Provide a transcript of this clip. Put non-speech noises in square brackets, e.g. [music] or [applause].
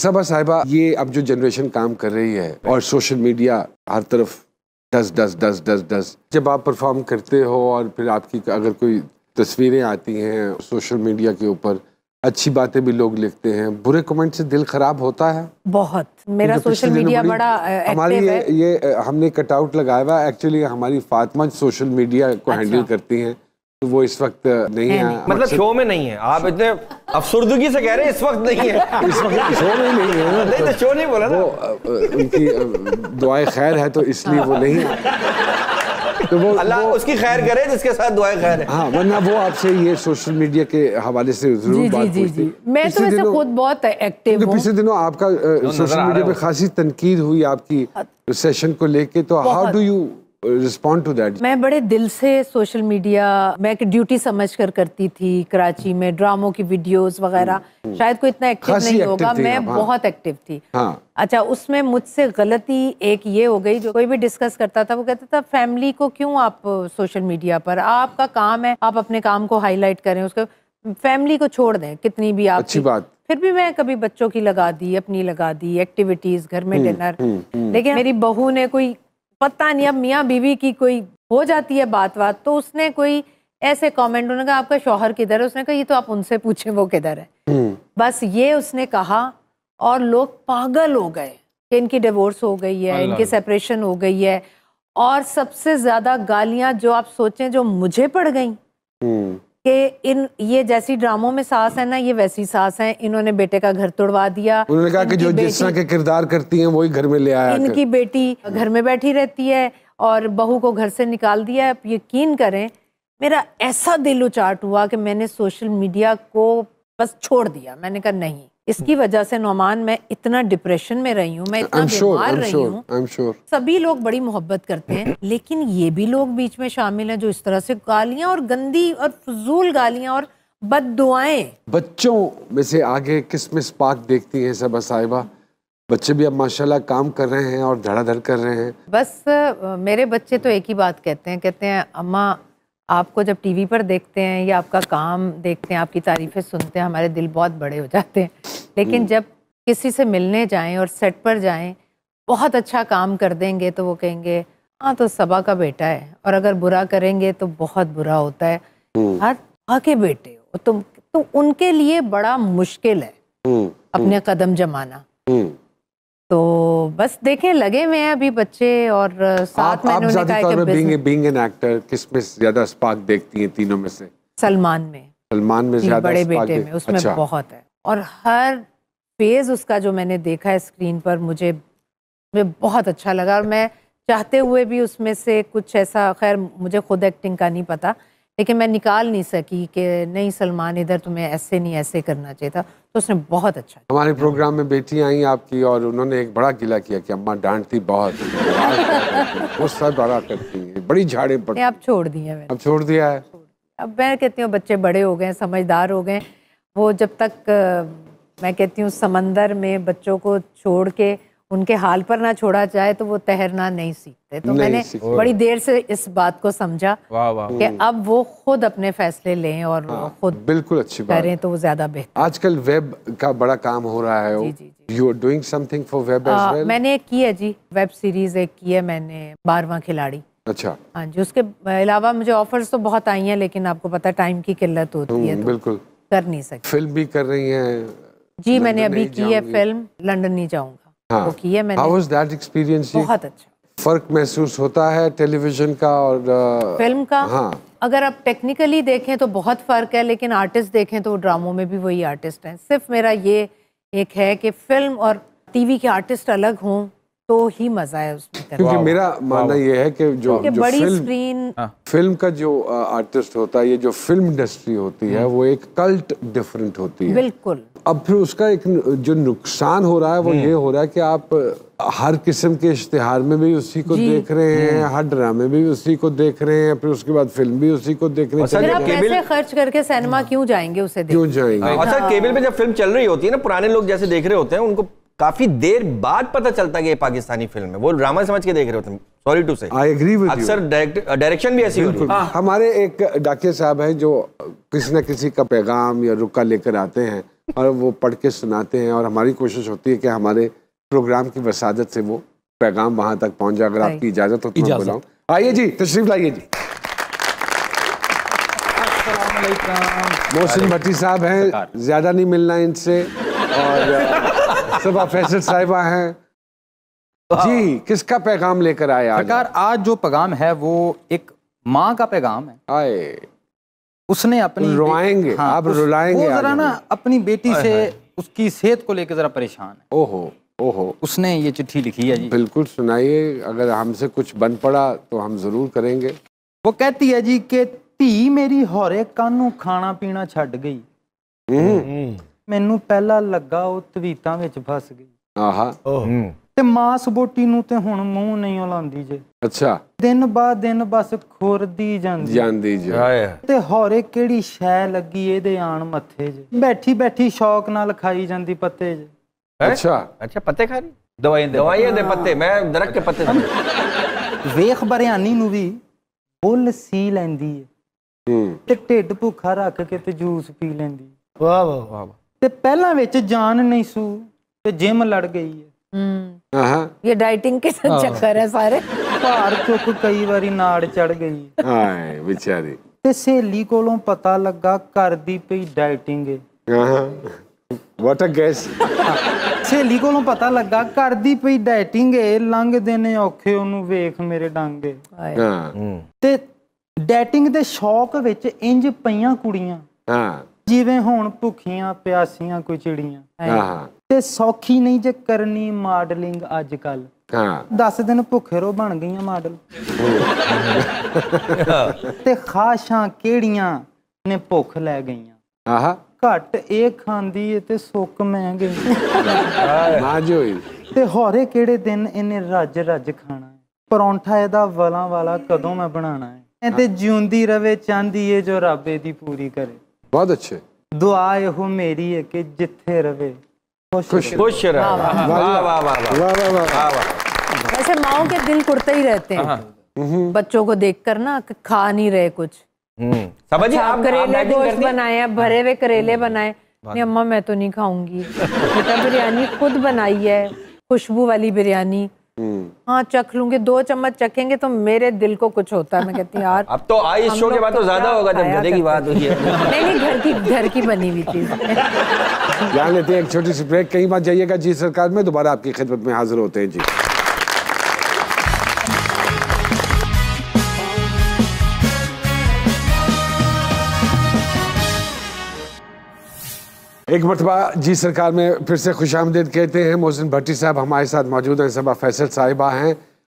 सबा साहिबा ये अब जो जनरेशन काम कर रही है और सोशल मीडिया हर तरफ दस दस दस दस दस जब आप परफॉर्म करते हो और फिर आपकी अगर कोई तस्वीरें आती हैं सोशल मीडिया के ऊपर अच्छी बातें भी लोग लिखते हैं बुरे कमेंट से दिल खराब होता है बहुत मेरा सोशल मीडिया बड़ा हमारी ये, ये हमने कटआउट लगाया हुआ एक्चुअली हमारी फातिमा सोशल मीडिया को अच्छा। हैंडल करती हैं तो वो इस वक्त नहीं है, है। मतलब शो में नहीं है आप इतने अफसरदगी से कह रहे हैं इस वक्त नहीं है [laughs] इस वक्त तो शो में नहीं है नहीं तो शो नहीं बोला ना वो उनकी दुआएं खैर है तो इसलिए वो नहीं तो वो अल्लाह उसकी खैर करे जिसके साथ दुआएं खैर है हाँ वरना वो आपसे ये सोशल मीडिया के हवाले से जरूर जी, बात जी, पूछती जी। मैं तो वैसे खुद बहुत एक्टिव हूं पिछले दिनों आपका सोशल मीडिया पे खासी تنقید हुई आपकी सेशन को लेके तो how do you respond to that मैं बड़े दिल से सोशल मीडिया मैं एक ड्यूटी समझ कर करती थी कराची में ड्रामों की वीडियोस वगैरह हम्म, हम्म। शायद कोई इतना एक्टिव नहीं होगा मैं हाँ। बहुत एक्टिव थी हाँ। अच्छा उसमें मुझसे गलती एक ये हो गई जो कोई भी डिस्कस करता था वो कहता था फैमिली को क्यों आप सोशल मीडिया पर आपका काम है आप अपने काम को हाईलाइट करें उसके फैमिली को छोड़ दें कितनी भी आप अच्छी बात फिर भी मैं कभी बच्चों की लगा दी अपनी लगा दी एक्टिविटीज घर में डिनर हम्म, लेकिन मेरी बहू ने कोई पता नहीं अब मियाँ बीवी की कोई हो जाती है बात बात तो उसने कोई ऐसे कमेंट उन्होंने कहा आपका शोहर किधर है उसने कहा ये तो आप उनसे पूछे वो किधर है हम्म। बस ये उसने कहा और लोग पागल हो गए कि इनकी डिवोर्स हो गई है इनकी सेपरेशन हो गई है और सबसे ज़्यादा गालियां जो आप सोचें जो मुझे पड़ गई कि इन ये जैसी ड्रामों में सास है ना ये वैसी सास है इन्होंने बेटे का घर तोड़वा दिया उन्होंने कहा कि जो जिस तरह के किरदार करती हैं वही घर में ले आया इनकी बेटी घर में बैठी रहती है और बहू को घर से निकाल दिया आप यकीन करें मेरा ऐसा दिल उचाट हुआ कि मैंने सोशल मीडिया को बस छोड़ दिया मैंने कहा नहीं इसकी hmm. वजह से नोमान मैं इतना डिप्रेशन में रही हूँ मैं इतना बीमार sure, रही हूँ sure. सभी लोग बड़ी मोहब्बत करते हैं hmm. लेकिन ये भी लोग बीच में शामिल हैं जो इस तरह से गालियाँ और गंदी और फजूल गालियाँ और बद दुआएं बच्चों में से आगे किसमिस पाक देखती है सब साहिबा बच्चे भी अब माशाल्लाह काम कर रहे हैं और धड़ाधड़ कर रहे हैं बस मेरे बच्चे तो एक ही बात कहते हैं कहते हैं अम्मा आपको जब टीवी पर देखते हैं या आपका काम देखते हैं आपकी तारीफें सुनते हैं हमारे दिल बहुत बड़े हो जाते हैं लेकिन हम्म। जब किसी से मिलने जाएं और सेट पर जाएं बहुत अच्छा काम कर देंगे तो वो कहेंगे हाँ तो सबा का बेटा है और अगर बुरा करेंगे तो बहुत बुरा होता है हम्म। हर हाँ के बेटे हो तुम तो उनके लिए बड़ा मुश्किल है हम्म। अपने कदम जमाना तो बस देखें लगे हुए हैं अभी बच्चे और साथ में उन्होंने कहा कि बीइंग बीइंग एन एक्टर किस में ज्यादा स्पार्क देखती हैं तीनों में से सलमान में सलमान में ज्यादा बड़े बेटे में उसमें अच्छा। बहुत है और हर फेज उसका जो मैंने देखा है स्क्रीन पर मुझे मैं बहुत अच्छा लगा और मैं चाहते हुए भी उसमें से कुछ ऐसा खैर मुझे खुद एक्टिंग का नहीं पता लेकिन मैं निकाल नहीं सकी कि नहीं सलमान इधर तुम्हें ऐसे नहीं ऐसे करना चाहिए था तो उसने बहुत अच्छा हमारे प्रोग्राम में बेटी आई आपकी और उन्होंने एक बड़ा गिला किया कि अम्मा डांटती बहुत वो सब बड़ा करती है बड़ी झाड़े पड़ती आप छोड़ दिए मैंने अब छोड़ दिया है अब मैं कहती हूँ बच्चे बड़े हो गए समझदार हो गए वो जब तक मैं कहती हूँ समंदर में बच्चों को छोड़ के उनके हाल पर ना छोड़ा जाए तो वो तैरना नहीं सीखते तो नहीं मैंने बड़ी देर से इस बात को समझा कि अब वो खुद अपने फैसले लें और हाँ, खुद बिल्कुल अच्छी बात करें तो वो ज्यादा बेहतर आजकल वेब का बड़ा काम हो रहा है you are doing something for web well मैंने एक की है जी वेब सीरीज एक की है मैंने बारवा खिलाड़ी अच्छा हाँ जी उसके अलावा मुझे ऑफर्स तो बहुत आई हैं लेकिन आपको पता टाइम की किल्लत होती हम्म, है तो बिल्कुल कर नहीं सकती फिल्म भी कर रही है जी मैंने अभी की है फिल्म लंदन नहीं जाऊंगा हाँ, वो की है मैंने हाउ दैट एक्सपीरियंस बहुत अच्छा फर्क महसूस होता है टेलीविजन का और फिल्म का हाँ अगर आप टेक्निकली देखें तो बहुत फ़र्क है लेकिन आर्टिस्ट देखें तो ड्रामों में भी वही आर्टिस्ट हैं सिर्फ मेरा ये एक है कि फिल्म और टीवी के आर्टिस्ट अलग हों तो ही मज़ा है उसमें क्योंकि मेरा मानना यह है कि जो, जो बड़ी फिल्म फिल्म हाँ। का जो आर्टिस्ट होता है ये जो फिल्म इंडस्ट्री होती है हम्म। वो एक कल्ट डिफरेंट होती है बिल्कुल अब फिर उसका एक जो नुकसान हो रहा है वो हम्म। ये हो रहा है कि आप हर किस्म के इश्तेहार में भी उसी को देख रहे हैं हम्म। हर ड्रामे भी उसी को देख रहे हैं फिर उसके बाद फिल्म भी उसी को देख रहे हैं आप पैसे खर्च करके सिनेमा हाँ। क्यों जाएंगे उसे क्यों जाएंगे अच्छा हाँ, केबल पे जब फिल्म चल रही होती है ना पुराने लोग जैसे देख रहे होते हैं उनको काफी देर बाद पता चलता है कि ये पाकिस्तानी फिल्म है वो ड्रामा समझ के देख रहे हो तुम sorry to say I agree with अक्सर डायरेक्शन भी ऐसी होती है हाँ। हमारे एक डॉक्टर साहब हैं जो किसी न किसी का पैगाम या रुका लेकर आते हैं और वो पढ़ के सुनाते हैं और हमारी कोशिश होती है कि हमारे प्रोग्राम की वसादत से वो पैगाम वहां तक पहुंच जाए अगर आपकी इजाजत हो तो बुलाऊं आइए जी तशरीफ लाइए जी मोहसिन भट्टी साहब हैं ज्यादा नहीं मिलना इनसे और सुबह फैसल साहिबा हैं जी किसका पैगाम लेकर आया सरकार आज जो पैगाम है वो एक माँ का पैगाम है आए उसने अपनी रोएंगे हाँ, आप रुलाएंगे वो जरा ना अपनी बेटी से उसकी सेहत को लेकर जरा परेशान है ओहो ओहो उसने ये चिट्ठी लिखी है जी बिल्कुल सुनाइए अगर हमसे कुछ बन पड़ा तो हम जरूर करेंगे वो कहती है जी के धी मेरी हौरे कानू खाना पीना छड़ गई हम्म। हम्म। ਮੈਨੂੰ ਪਹਿਲਾ ਲੱਗਾ ਉਹ ਤਵੀਤਾਂ ਵਿੱਚ ਫਸ ਗਈ ਆਹਾ ਤੇ ਮਾਂ ਸਬੋਟੀ ਨੂੰ ਤੇ ਹੁਣ ਮੂੰਹ ਨਹੀਂ ਲਾਉਂਦੀ ਜੇ ਅੱਛਾ ਦਿਨ ਬਾਅਦ ਦਿਨ ਬਸ ਖੁਰਦੀ ਜਾਂਦੀ ਜਾਂਦੀ ਜੇ ਹਾਏ ਤੇ ਹੋਰੇ ਕਿਹੜੀ ਸ਼ੈ ਲੱਗੀ ਇਹਦੇ ਆਣ ਮੱਥੇ ਜੇ ਬੈਠੀ ਬੈਠੀ ਸ਼ੌਕ ਨਾਲ ਖਾਈ ਜਾਂਦੀ ਪੱਤੇ ਜੇ ਅੱਛਾ ਅੱਛਾ ਪੱਤੇ ਖਾ ਰਹੀ ਦਵਾਈਆਂ ਦੇ ਦਵਾਈਆਂ ਦੇ ਪੱਤੇ ਮੈਂ ਦਰਖਤ ਦੇ ਪੱਤੇ ਵੇਖ ਬਰਿਆਨੀ ਨੂੰ ਵੀ ਬੁੱਲ ਸੀ ਲੈਂਦੀ ਹੈ ਤੇ ਢਿੱਡ ਭੁੱਖਾ ਰੱਖ ਕੇ ਤੇ ਜੂਸ ਪੀ ਲੈਂਦੀ ਵਾਹ ਵਾਹ ਵਾਹ ਤੇ ਪਹਿਲਾਂ ਵਿੱਚ ਜਾਨ ਨਹੀਂ ਸੂ ਤੇ ਜਿਮ ਲੜ ਗਈ ਹੈ ਹਮ ਹਾਂ ਇਹ ਡਾਈਟਿੰਗ ਕੇ ਚੱਕਰ ਹੈ ਸਾਰੇ ਭਾਰ ਚੁੱਕ ਕਈ ਵਾਰੀ ਨਾੜ ਚੜ ਗਈ ਹਾਂ ਵਿਚਾਰੀ ਤੇ ਸਹੇਲੀ ਕੋਲੋਂ ਪਤਾ ਲੱਗਾ ਕਰਦੀ ਪਈ ਡਾਈਟਿੰਗ ਹੈ ਹਾਂ ਵਾਟ ਅ ਗੈਸ ਸਹੇਲੀ ਕੋਲੋਂ ਪਤਾ ਲੱਗਾ ਕਰਦੀ ਪਈ ਡਾਈਟਿੰਗ ਏ ਲੰਘਦੇ ਨੇ ਔਖੇ ਉਹਨੂੰ ਵੇਖ ਮੇਰੇ ਡਾਂਗੇ ਹਾਂ ਤੇ ਡੇਟਿੰਗ ਦੇ ਸ਼ੌਕ ਵਿੱਚ ਇੰਜ ਪਈਆਂ ਕੁੜੀਆਂ ਹਾਂ ਜਿਵੇਂ ਹੁਣ ਭੁੱਖੀਆਂ ਪਿਆਸੀਆਂ ਕੋਈ ਚਿੜੀਆਂ ਹਾਂ ਤੇ ਸੌਖੀ ਨਹੀਂ ਜੇ ਕਰਨੀ ਮਾਡਲਿੰਗ ਅੱਜ ਕੱਲ ਹਾਂ 10 ਦਿਨ ਭੁੱਖੇ ਰੋ ਬਣ ਗਈਆਂ ਮਾਡਲ ਤੇ ਖਾਸ਼ਾਂ ਕਿਹੜੀਆਂ ਨੇ ਭੁੱਖ ਲੈ ਗਈਆਂ ਆਹਾ ਘਟ ਇਹ ਖਾਂਦੀ ਏ ਤੇ ਸੁੱਕ ਮੈਂ ਗਈ ਨਾ ਜੋਈ ਤੇ ਹੋਰੇ ਕਿਹੜੇ ਦਿਨ ਇਹਨੇ ਰੱਜ ਰੱਜ ਖਾਣਾ ਪਰੌਂਠਾ ਇਹਦਾ ਵਲਾਂ ਵਾਲਾ ਕਦੋਂ ਮੈਂ ਬਣਾਣਾ ਹੈ ਤੇ ਜਿਉਂਦੀ ਰਵੇ ਚਾਂਦੀ ਏ ਜੋ ਰੱਬੇ ਦੀ ਪੂਰੀ ਕਰੇ बहुत अच्छे दुआए हो मेरी है कि जिथे रवे खुश खुश वाह वाह वाह वैसे माओ के दिल कुर्ते ही रहते हैं हाँ, हाँ। बच्चों को देखकर ना खा नहीं रहे कुछ हम्म। समझ अच्छा, आप करेले गोश्त बनाए भरे हुए करेले हम्म। बनाए नहीं अम्मा मैं तो नहीं खाऊंगी [laughs] बिरयानी खुद बनाई है खुशबू वाली बिरयानी हम्म। हाँ चख लूंगी दो चम्मच चखेंगे तो मेरे दिल को कुछ होता है मैं कहती हूँ यार अब तो आई शो के बाद तो, तो ज्यादा होगा जब गधे की बात हुई है [laughs] नहीं नहीं घर की घर की बनी हुई चीज [laughs] जान लेते हैं एक छोटी सी ब्रेक कहीं बात जाइएगा जी सरकार में दोबारा आपकी खिदमत में हाजिर होते हैं जी एक मरतबा जी सरकार में फिर से खुश कहते हैं मोहसिन भट्टी साहब हमारे साथ मौजूद हैं सबा फैसल साहिबा हैं